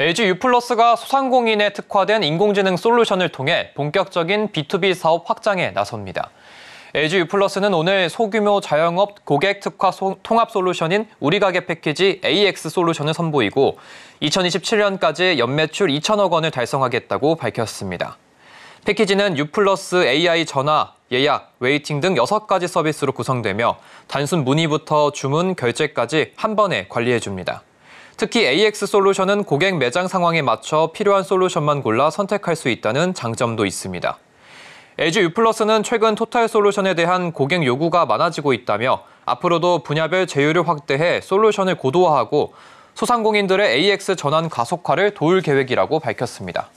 LG 유플러스가 소상공인에 특화된 인공지능 솔루션을 통해 본격적인 B2B 사업 확장에 나섭니다. LG 유플러스는 오늘 소규모 자영업 고객 특화 통합 솔루션인 우리 가게 패키지 AX 솔루션을 선보이고 2027년까지 연매출 2천억 원을 달성하겠다고 밝혔습니다. 패키지는 유 플러스 AI 전화, 예약, 웨이팅 등 6가지 서비스로 구성되며 단순 문의부터 주문, 결제까지 한 번에 관리해줍니다. 특히 AX 솔루션은 고객 매장 상황에 맞춰 필요한 솔루션만 골라 선택할 수 있다는 장점도 있습니다. LG U+는 최근 토탈 솔루션에 대한 고객 요구가 많아지고 있다며 앞으로도 분야별 제휴를 확대해 솔루션을 고도화하고 소상공인들의 AX 전환 가속화를 도울 계획이라고 밝혔습니다.